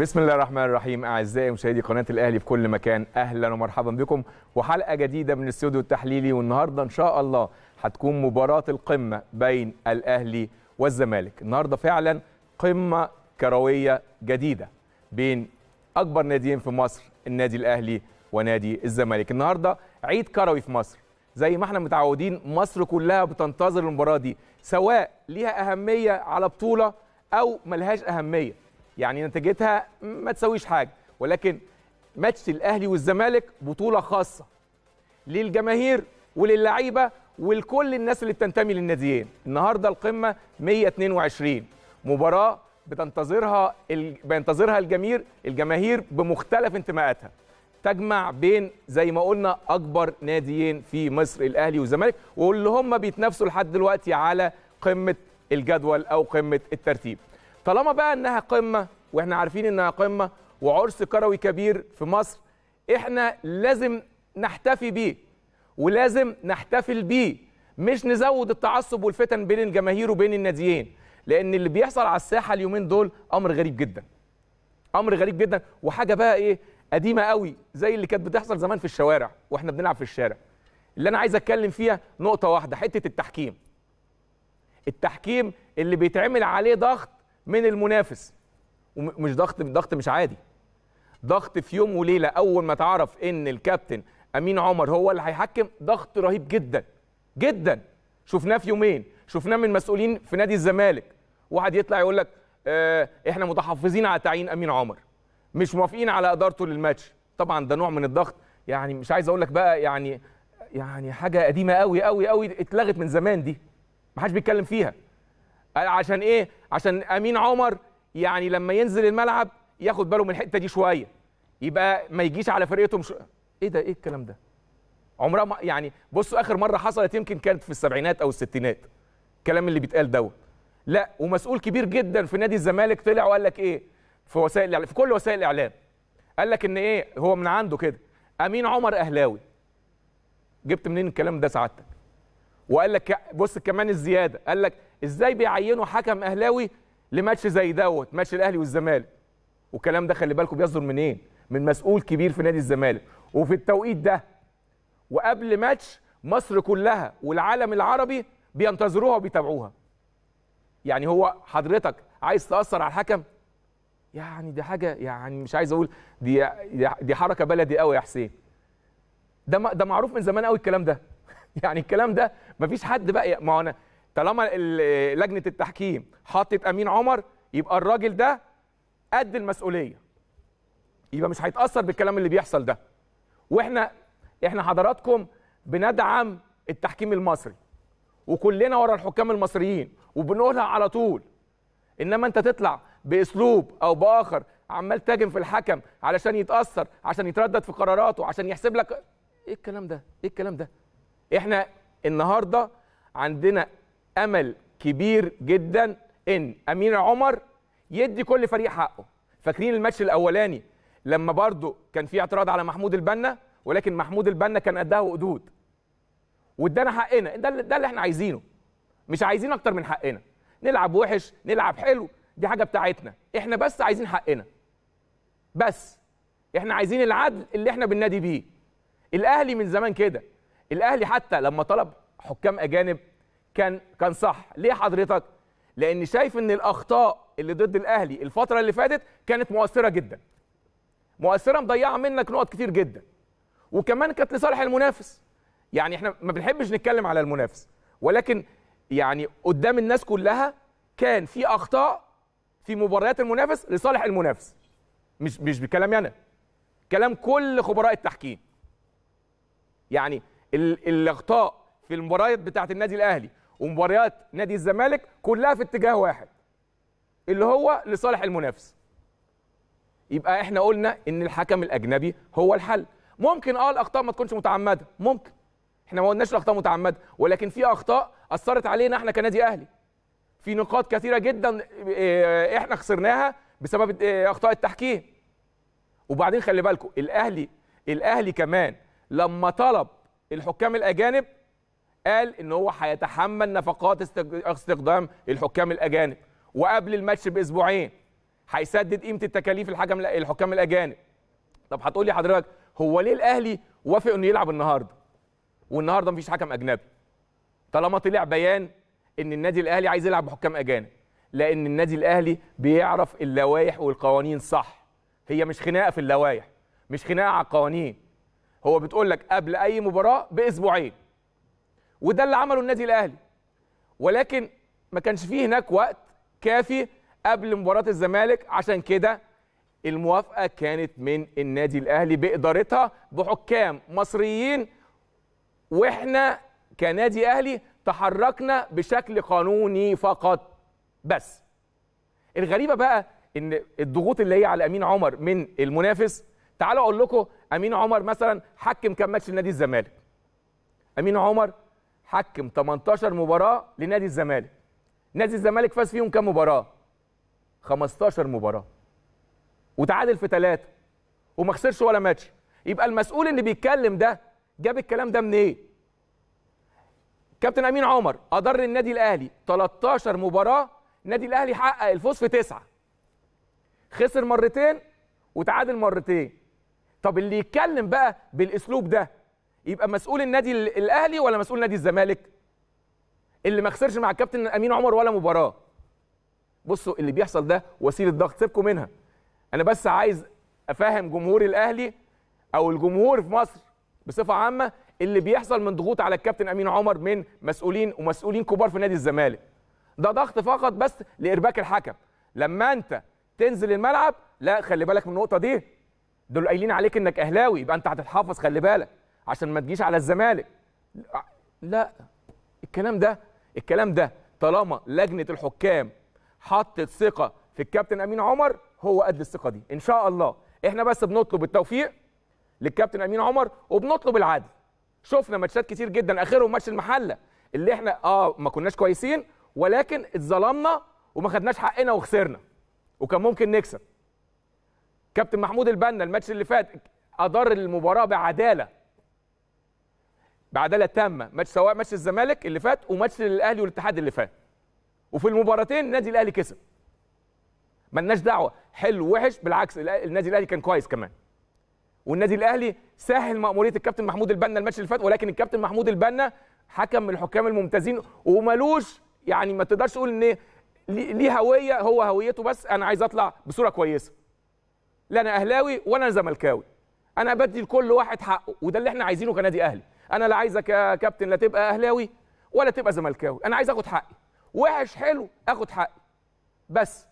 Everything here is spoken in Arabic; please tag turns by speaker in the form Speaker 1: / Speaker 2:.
Speaker 1: بسم الله الرحمن الرحيم اعزائي مشاهدي قناه الاهلي في كل مكان اهلا ومرحبا بكم وحلقه جديده من الاستوديو التحليلي والنهارده ان شاء الله هتكون مباراه القمه بين الاهلي والزمالك النهارده فعلا قمه كرويه جديده بين اكبر ناديين في مصر النادي الاهلي ونادي الزمالك النهارده عيد كروي في مصر زي ما احنا متعودين مصر كلها بتنتظر المباراه دي سواء ليها اهميه على بطوله او ملهاش اهميه يعني نتيجتها ما تسويش حاجه ولكن ماتش الاهلي والزمالك بطوله خاصه للجماهير وللعيبه ولكل الناس اللي بتنتمي للناديين النهارده القمه 122 مباراه بتنتظرها ال... بينتظرها الجمير الجماهير بمختلف انتماءاتها تجمع بين زي ما قلنا اكبر ناديين في مصر الاهلي والزمالك واللي هم بيتنافسوا لحد دلوقتي على قمه الجدول او قمه الترتيب طالما بقى انها قمه واحنا عارفين انها قمه وعرس كروي كبير في مصر احنا لازم نحتفي بيه ولازم نحتفل بيه مش نزود التعصب والفتن بين الجماهير وبين الناديين لان اللي بيحصل على الساحه اليومين دول امر غريب جدا امر غريب جدا وحاجه بقى ايه قديمه قوي زي اللي كانت بتحصل زمان في الشوارع واحنا بنلعب في الشارع اللي انا عايز اتكلم فيها نقطه واحده حته التحكيم التحكيم اللي بيتعمل عليه ضغط من المنافس ومش ضغط ضغط مش عادي ضغط في يوم وليله اول ما تعرف ان الكابتن امين عمر هو اللي هيحكم ضغط رهيب جدا جدا شفناه في يومين شفناه من مسؤولين في نادي الزمالك واحد يطلع يقول لك اه احنا متحفظين على تعيين امين عمر مش موافقين على ادارته للماتش طبعا ده نوع من الضغط يعني مش عايز اقول لك بقى يعني يعني حاجه قديمه قوي قوي قوي اتلغت من زمان دي ما حدش بيتكلم فيها عشان ايه عشان امين عمر يعني لما ينزل الملعب ياخد باله من الحته دي شويه يبقى ما يجيش على فرقته مش ايه ده ايه الكلام ده عمرها ما يعني بصوا اخر مره حصلت يمكن كانت في السبعينات او الستينات الكلام اللي بيتقال دوت لا ومسؤول كبير جدا في نادي الزمالك طلع وقال لك ايه في وسائل الاعلام في كل وسائل الاعلام قال لك ان ايه هو من عنده كده امين عمر اهلاوي جبت منين الكلام ده سعادتك وقال لك بص كمان الزياده قال لك ازاي بيعينوا حكم اهلاوي لماتش زي دوت ماتش الاهلي والزمالك والكلام ده خلي بالكم بيصدر منين إيه؟ من مسؤول كبير في نادي الزمالك وفي التوقيت ده وقبل ماتش مصر كلها والعالم العربي بينتظروها وبيتابعوها يعني هو حضرتك عايز تاثر على الحكم يعني دي حاجه يعني مش عايز اقول دي دي حركه بلدي قوي يا حسين ده ده معروف من زمان قوي الكلام ده يعني الكلام ده مفيش حد بقى ما انا طالما لجنه التحكيم حطت امين عمر يبقى الراجل ده قد المسؤوليه يبقى مش هيتاثر بالكلام اللي بيحصل ده واحنا احنا حضراتكم بندعم التحكيم المصري وكلنا ورا الحكام المصريين وبنقولها على طول انما انت تطلع باسلوب او باخر عمال تاجم في الحكم علشان يتاثر عشان يتردد في قراراته عشان يحسب لك ايه الكلام ده ايه الكلام ده احنا النهارده عندنا امل كبير جدا ان امين عمر يدي كل فريق حقه فاكرين الماتش الاولاني لما برضه كان في اعتراض على محمود البنا ولكن محمود البنا كان قدها وقدود وادانا حقنا ده اللي, ده اللي احنا عايزينه مش عايزين اكتر من حقنا نلعب وحش نلعب حلو دي حاجه بتاعتنا احنا بس عايزين حقنا بس احنا عايزين العدل اللي احنا بننادي بيه الاهلي من زمان كده الاهلي حتى لما طلب حكام اجانب كان كان صح ليه حضرتك لان شايف ان الاخطاء اللي ضد الاهلي الفتره اللي فاتت كانت مؤثره جدا مؤثره مضيعه منك نقط كتير جدا وكمان كانت لصالح المنافس يعني احنا ما بنحبش نتكلم على المنافس ولكن يعني قدام الناس كلها كان في اخطاء في مباريات المنافس لصالح المنافس مش مش بكلامي انا كلام كل خبراء التحكيم يعني الاخطاء في المباريات بتاعه النادي الاهلي ومباريات نادي الزمالك كلها في اتجاه واحد اللي هو لصالح المنافس يبقى احنا قلنا ان الحكم الاجنبي هو الحل ممكن اه الاخطاء ما تكونش متعمده ممكن احنا ما قلناش الاخطاء متعمده ولكن في اخطاء اثرت علينا احنا كنادي اهلي في نقاط كثيره جدا آه، احنا خسرناها بسبب آه، اخطاء التحكيم وبعدين خلي بالكم الاهلي الاهلي كمان لما طلب الحكام الاجانب قال ان هو هيتحمل نفقات استخدام الحكام الاجانب وقبل الماتش باسبوعين هيسدد قيمه التكاليف الحكم الحكام الاجانب طب هتقول لي حضرتك هو ليه الاهلي وافق انه يلعب النهارده والنهارده مفيش حكم اجنبي طالما طلع بيان ان النادي الاهلي عايز يلعب بحكام اجانب لان النادي الاهلي بيعرف اللوائح والقوانين صح هي مش خناقه في اللوائح مش خناقه على القوانين هو بتقول لك قبل اي مباراه باسبوعين وده اللي عمله النادي الاهلي ولكن ما كانش فيه هناك وقت كافي قبل مباراه الزمالك عشان كده الموافقه كانت من النادي الاهلي بادارتها بحكام مصريين واحنا كنادي اهلي تحركنا بشكل قانوني فقط بس الغريبه بقى ان الضغوط اللي هي على امين عمر من المنافس تعالوا اقول لكم امين عمر مثلا حكم كام ماتش لنادي الزمالك امين عمر حكم 18 مباراه لنادي الزمالك نادي الزمالك فاز فيهم كام مباراه 15 مباراه وتعادل في ثلاثه وما خسرش ولا ماتش يبقى المسؤول اللي بيتكلم ده جاب الكلام ده منين إيه؟ كابتن امين عمر اضر النادي الاهلي 13 مباراه النادي الاهلي حقق الفوز في تسعه خسر مرتين وتعادل مرتين طب اللي يتكلم بقى بالاسلوب ده يبقى مسؤول النادي الاهلي ولا مسؤول نادي الزمالك اللي ما خسرش مع الكابتن امين عمر ولا مباراه بصوا اللي بيحصل ده وسيله ضغط سيبكم منها انا بس عايز افهم جمهور الاهلي او الجمهور في مصر بصفه عامه اللي بيحصل من ضغوط على الكابتن امين عمر من مسؤولين ومسؤولين كبار في نادي الزمالك ده ضغط فقط بس لارباك الحكم لما انت تنزل الملعب لا خلي بالك من النقطه دي دول قايلين عليك انك اهلاوي يبقى انت هتتحافظ خلي بالك عشان ما تجيش على الزمالك لا الكلام ده الكلام ده طالما لجنه الحكام حطت ثقه في الكابتن امين عمر هو قد الثقه دي ان شاء الله احنا بس بنطلب التوفيق للكابتن امين عمر وبنطلب العدل شفنا ماتشات كتير جدا اخرهم ماتش المحله اللي احنا اه ما كناش كويسين ولكن اتظلمنا وما خدناش حقنا وخسرنا وكان ممكن نكسب كابتن محمود البنا الماتش اللي فات ادار المباراه بعداله بعداله تامه ماتش سواء ماتش الزمالك اللي فات وماتش الاهلي والاتحاد اللي فات وفي المباراتين النادي الاهلي كسب ملناش دعوه حلو وحش بالعكس النادي الاهلي كان كويس كمان والنادي الاهلي سهل ماموريه الكابتن محمود البنا الماتش اللي فات ولكن الكابتن محمود البنا حكم من الحكام الممتازين وملوش يعني ما تقدرش تقول ان ليه هويه هو هويته بس انا عايز اطلع بصوره كويسه لا انا اهلاوي ولا زملكاوي انا بدي لكل واحد حقه وده اللي احنا عايزينه كنادي اهلي انا لا عايزك يا كابتن لا تبقى اهلاوي ولا تبقى زملكاوي انا عايز اخد حقي وحش حلو اخد حقي بس